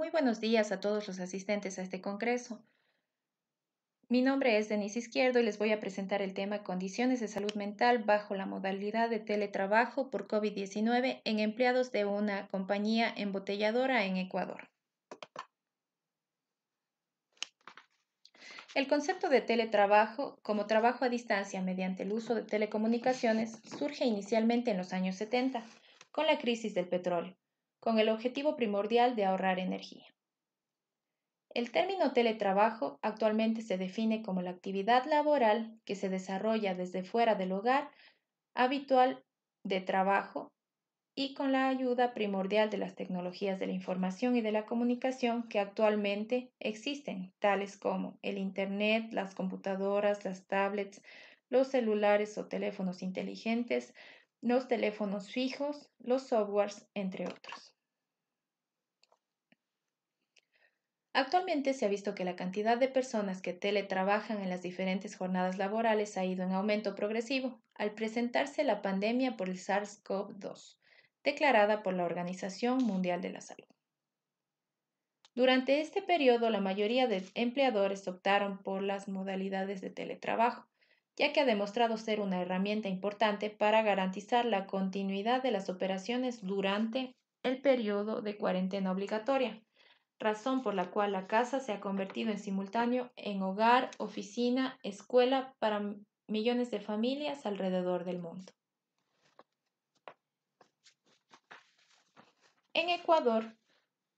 Muy buenos días a todos los asistentes a este Congreso. Mi nombre es Denise Izquierdo y les voy a presentar el tema Condiciones de salud mental bajo la modalidad de teletrabajo por COVID-19 en empleados de una compañía embotelladora en Ecuador. El concepto de teletrabajo como trabajo a distancia mediante el uso de telecomunicaciones surge inicialmente en los años 70 con la crisis del petróleo con el objetivo primordial de ahorrar energía. El término teletrabajo actualmente se define como la actividad laboral que se desarrolla desde fuera del hogar habitual de trabajo y con la ayuda primordial de las tecnologías de la información y de la comunicación que actualmente existen, tales como el Internet, las computadoras, las tablets, los celulares o teléfonos inteligentes, los teléfonos fijos, los softwares, entre otros. Actualmente se ha visto que la cantidad de personas que teletrabajan en las diferentes jornadas laborales ha ido en aumento progresivo al presentarse la pandemia por el SARS-CoV-2, declarada por la Organización Mundial de la Salud. Durante este periodo, la mayoría de empleadores optaron por las modalidades de teletrabajo, ya que ha demostrado ser una herramienta importante para garantizar la continuidad de las operaciones durante el periodo de cuarentena obligatoria, razón por la cual la casa se ha convertido en simultáneo en hogar, oficina, escuela para millones de familias alrededor del mundo. En Ecuador,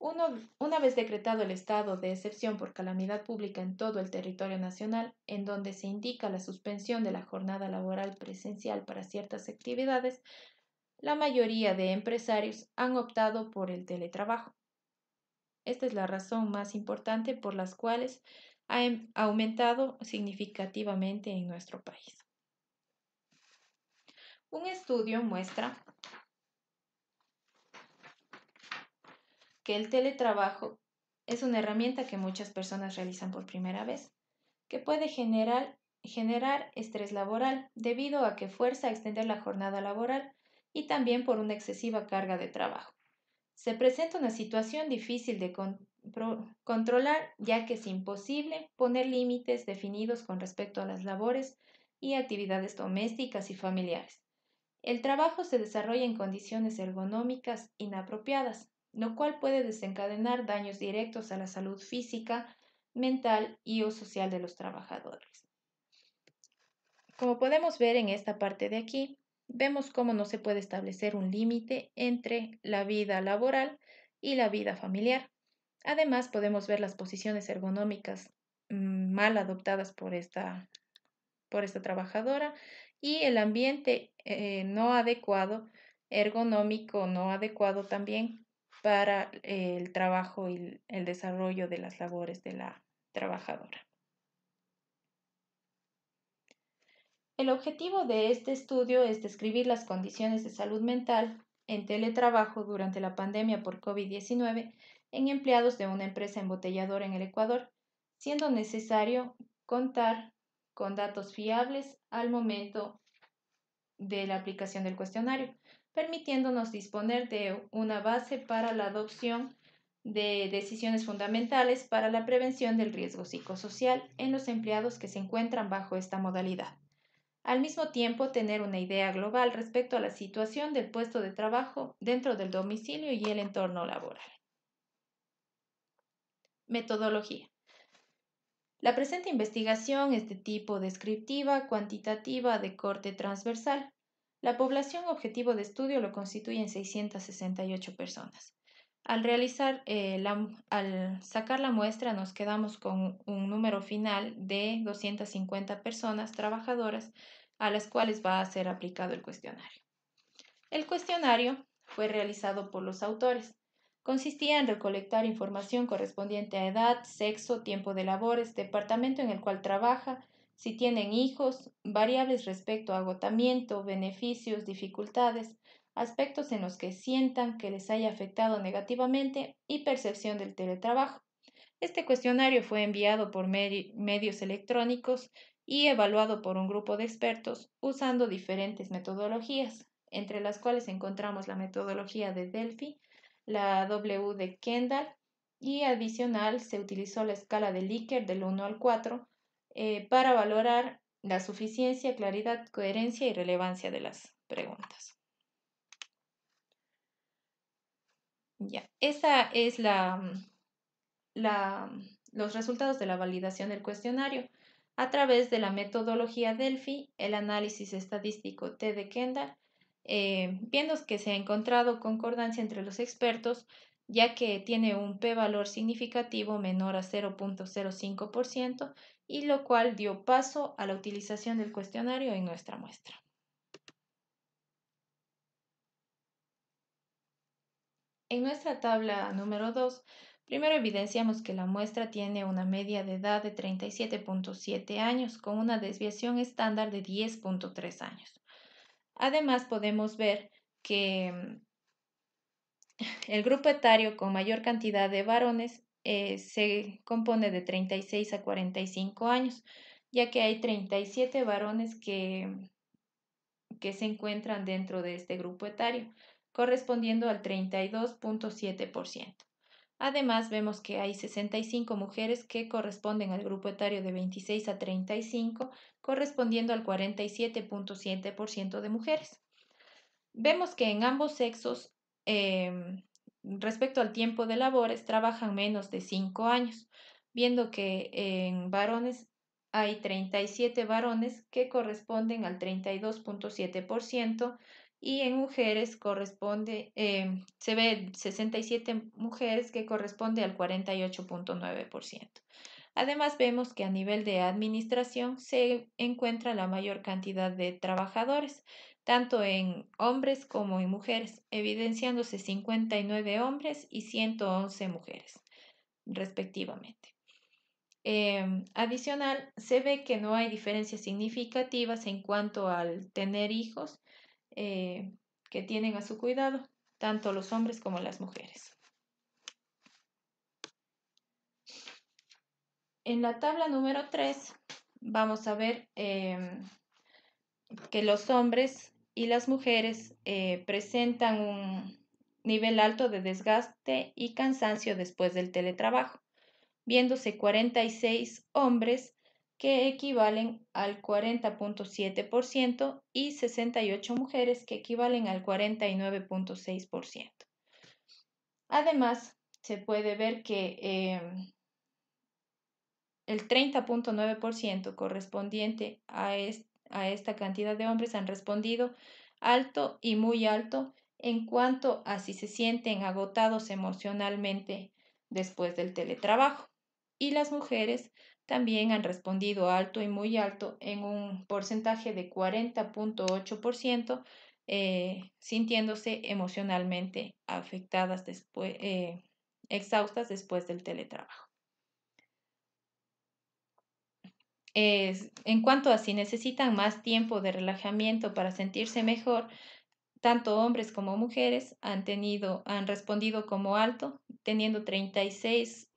una vez decretado el estado de excepción por calamidad pública en todo el territorio nacional, en donde se indica la suspensión de la jornada laboral presencial para ciertas actividades, la mayoría de empresarios han optado por el teletrabajo. Esta es la razón más importante por las cuales ha em, aumentado significativamente en nuestro país. Un estudio muestra el teletrabajo es una herramienta que muchas personas realizan por primera vez, que puede generar, generar estrés laboral debido a que fuerza a extender la jornada laboral y también por una excesiva carga de trabajo. Se presenta una situación difícil de controlar ya que es imposible poner límites definidos con respecto a las labores y actividades domésticas y familiares. El trabajo se desarrolla en condiciones ergonómicas inapropiadas, lo cual puede desencadenar daños directos a la salud física, mental y o social de los trabajadores. Como podemos ver en esta parte de aquí, vemos cómo no se puede establecer un límite entre la vida laboral y la vida familiar. Además, podemos ver las posiciones ergonómicas mm, mal adoptadas por esta, por esta trabajadora y el ambiente eh, no adecuado, ergonómico no adecuado también para el trabajo y el desarrollo de las labores de la trabajadora. El objetivo de este estudio es describir las condiciones de salud mental en teletrabajo durante la pandemia por COVID-19 en empleados de una empresa embotelladora en el Ecuador, siendo necesario contar con datos fiables al momento de la aplicación del cuestionario, permitiéndonos disponer de una base para la adopción de decisiones fundamentales para la prevención del riesgo psicosocial en los empleados que se encuentran bajo esta modalidad. Al mismo tiempo, tener una idea global respecto a la situación del puesto de trabajo dentro del domicilio y el entorno laboral. Metodología. La presente investigación es de tipo descriptiva, cuantitativa, de corte transversal, la población objetivo de estudio lo constituyen 668 personas. Al, realizar, eh, al sacar la muestra nos quedamos con un número final de 250 personas trabajadoras a las cuales va a ser aplicado el cuestionario. El cuestionario fue realizado por los autores. Consistía en recolectar información correspondiente a edad, sexo, tiempo de labores, departamento en el cual trabaja, si tienen hijos, variables respecto a agotamiento, beneficios, dificultades, aspectos en los que sientan que les haya afectado negativamente y percepción del teletrabajo. Este cuestionario fue enviado por medios electrónicos y evaluado por un grupo de expertos usando diferentes metodologías, entre las cuales encontramos la metodología de Delphi, la W de Kendall y adicional se utilizó la escala de Likert del 1 al 4 eh, para valorar la suficiencia, claridad, coherencia y relevancia de las preguntas. Ya, esa es la, mm, mm, los resultados de la validación del cuestionario. A través de la metodología Delphi, el análisis estadístico T de Kendall, eh, viendo que se ha encontrado concordancia entre los expertos, ya que tiene un p-valor significativo menor a 0.05% y lo cual dio paso a la utilización del cuestionario en nuestra muestra. En nuestra tabla número 2, primero evidenciamos que la muestra tiene una media de edad de 37.7 años con una desviación estándar de 10.3 años. Además, podemos ver que mm, el grupo etario con mayor cantidad de varones eh, se compone de 36 a 45 años, ya que hay 37 varones que, que se encuentran dentro de este grupo etario, correspondiendo al 32.7%. Además, vemos que hay 65 mujeres que corresponden al grupo etario de 26 a 35, correspondiendo al 47.7% de mujeres. Vemos que en ambos sexos em, respecto al tiempo de labores, trabajan menos de 5 años, viendo que en varones hay 37 varones que corresponden al 32.7% y en mujeres corresponde, em, se ve 67 mujeres que corresponde al 48.9%. Además, vemos que a nivel de administración se encuentra la mayor cantidad de trabajadores, tanto en hombres como en mujeres, evidenciándose 59 hombres y 111 mujeres, respectivamente. Em, adicional, se ve que no hay diferencias significativas en cuanto al tener hijos eh, que tienen a su cuidado, tanto los hombres como las mujeres. En la tabla número 3 vamos a ver em, que los hombres y las mujeres eh, presentan un nivel alto de desgaste y cansancio después del teletrabajo, viéndose 46 hombres que equivalen al 40.7% y 68 mujeres que equivalen al 49.6%. Además, se puede ver que em, el 30.9% correspondiente a, este, a esta cantidad de hombres han respondido alto y muy alto en cuanto a si se sienten agotados emocionalmente después del teletrabajo. Y las mujeres también han respondido alto y muy alto en un porcentaje de 40.8%, eh, sintiéndose emocionalmente afectadas después, eh, exhaustas después del teletrabajo. en cuanto a si necesitan más tiempo de relajamiento para sentirse mejor, tanto hombres como mujeres han, tenido, han respondido como alto, teniendo 36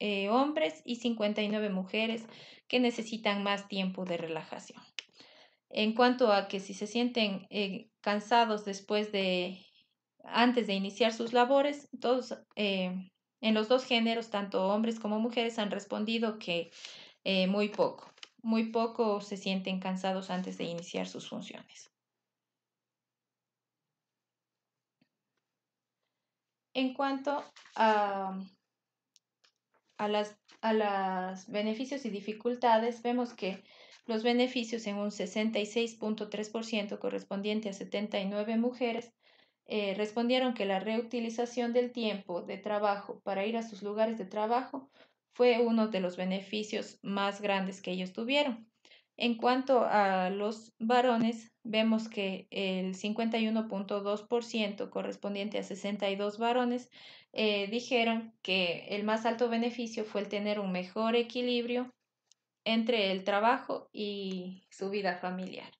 eh, hombres y 59 mujeres que necesitan más tiempo de relajación. En cuanto a que si se sienten eh, cansados después de, antes de iniciar sus labores, todos, eh, en los dos géneros, tanto hombres como mujeres, han respondido que muy poco muy poco se sienten cansados antes de iniciar sus funciones. En cuanto a, los beneficios y dificultades, vemos que los beneficios en un 66.3% correspondiente a 79 mujeres eh, respondieron que la reutilización del tiempo de trabajo para ir a sus lugares de trabajo fue uno de los beneficios más grandes que ellos tuvieron. En cuanto a los varones, vemos que el 51.2% correspondiente a 62 varones eh, dijeron que el más alto beneficio fue el tener un mejor equilibrio entre el trabajo y su vida familiar.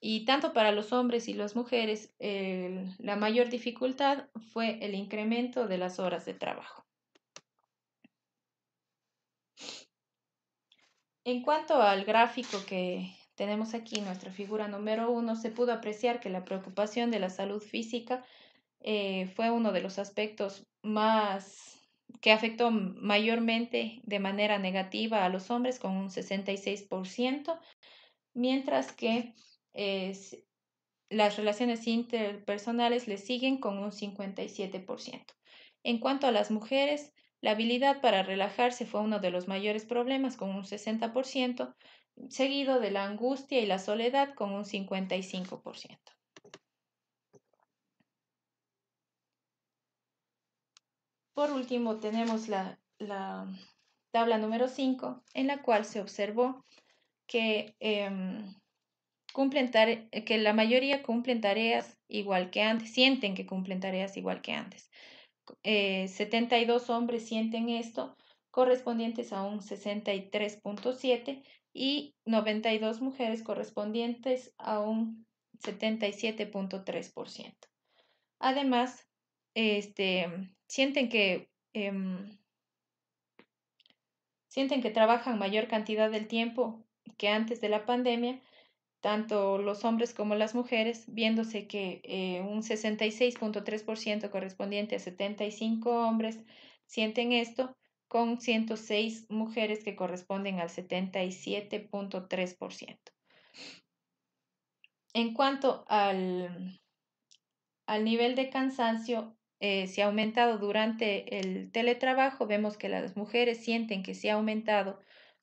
Y tanto para los hombres y las mujeres, la mayor dificultad fue el incremento de las horas de trabajo. En cuanto al gráfico que tenemos aquí, nuestra figura número uno, se pudo apreciar que la preocupación de la salud física eh, fue uno de los aspectos más que afectó mayormente de manera negativa a los hombres con un 66%, mientras que eh, las relaciones interpersonales le siguen con un 57%. En cuanto a las mujeres, la habilidad para relajarse fue uno de los mayores problemas con un 60%, seguido de la angustia y la soledad con un 55%. Por último, tenemos la, tabla número 5, en la cual se observó que, em, que la mayoría cumplen tareas igual que antes, sienten que cumplen tareas igual que antes. 72 eh, hombres sienten esto, correspondientes a un 63.7 y 92 mujeres correspondientes a un 77.3%. Además, este, sienten que em, sienten que trabajan mayor cantidad del tiempo que antes de la pandemia tanto los hombres como las mujeres, viéndose que eh, un 66.3% correspondiente a 75 hombres sienten esto, con 106 mujeres que corresponden al 77.3%. En cuanto al, nivel de cansancio, eh, se ha aumentado durante el teletrabajo, vemos que las mujeres sienten que se ha aumentado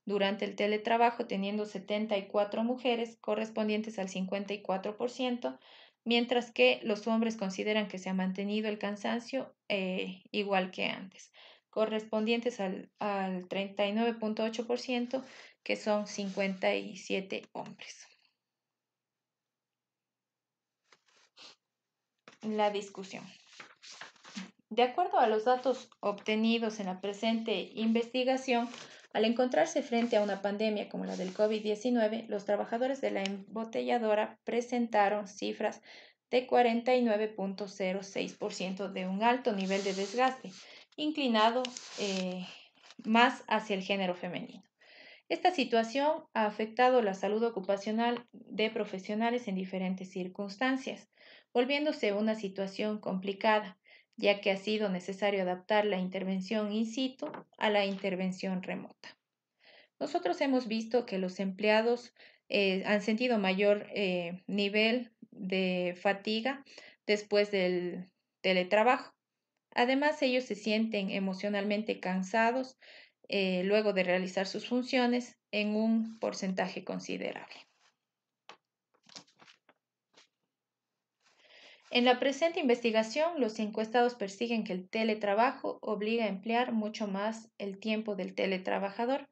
durante el teletrabajo, teniendo 74 mujeres, correspondientes al 54%, mientras que los hombres consideran que se ha mantenido el cansancio eh, igual que antes, correspondientes al, al 39.8%, que son 57 hombres. La discusión. De acuerdo a los datos obtenidos en la presente investigación, al encontrarse frente a una pandemia como la del COVID-19, los trabajadores de la embotelladora presentaron cifras de 49.06% de un alto nivel de desgaste, inclinado eh, más hacia el género femenino. Esta situación ha afectado la salud ocupacional de profesionales en diferentes circunstancias, volviéndose una situación complicada ya que ha sido necesario adaptar la intervención in situ a la intervención remota. Nosotros hemos visto que los empleados eh, han sentido mayor eh, nivel de fatiga después del teletrabajo. Además, ellos se sienten emocionalmente cansados eh, luego de realizar sus funciones en un porcentaje considerable. En la presente investigación, los encuestados persiguen que el teletrabajo obliga a emplear mucho más el tiempo del teletrabajador,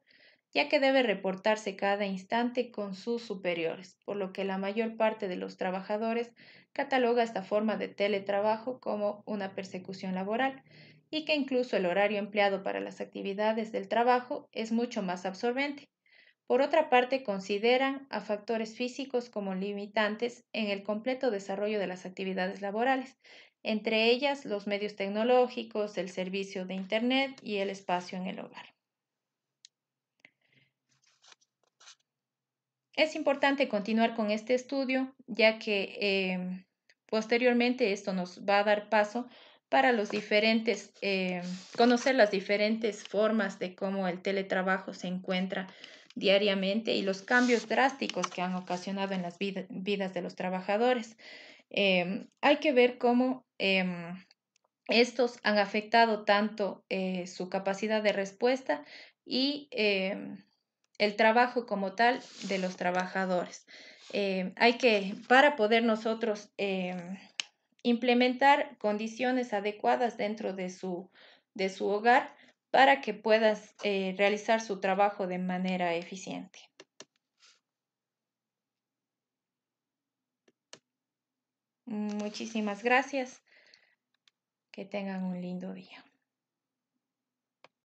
ya que debe reportarse cada instante con sus superiores, por lo que la mayor parte de los trabajadores cataloga esta forma de teletrabajo como una persecución laboral y que incluso el horario empleado para las actividades del trabajo es mucho más absorbente, por otra parte, consideran a factores físicos como limitantes en el completo desarrollo de las actividades laborales, entre ellas los medios tecnológicos, el servicio de Internet y el espacio en el hogar. Es importante continuar con este estudio, ya que em, posteriormente esto nos va a dar paso para los diferentes, em, conocer las diferentes formas de cómo el teletrabajo se encuentra diariamente y los cambios drásticos que han ocasionado en las vidas de los trabajadores. Em, hay que ver cómo em, estos han afectado tanto eh, su capacidad de respuesta y em, el trabajo como tal de los trabajadores. hay que, para poder nosotros implementar condiciones adecuadas dentro de su hogar, para que puedas eh, realizar su trabajo de manera eficiente. Muchísimas gracias. Que tengan un lindo día.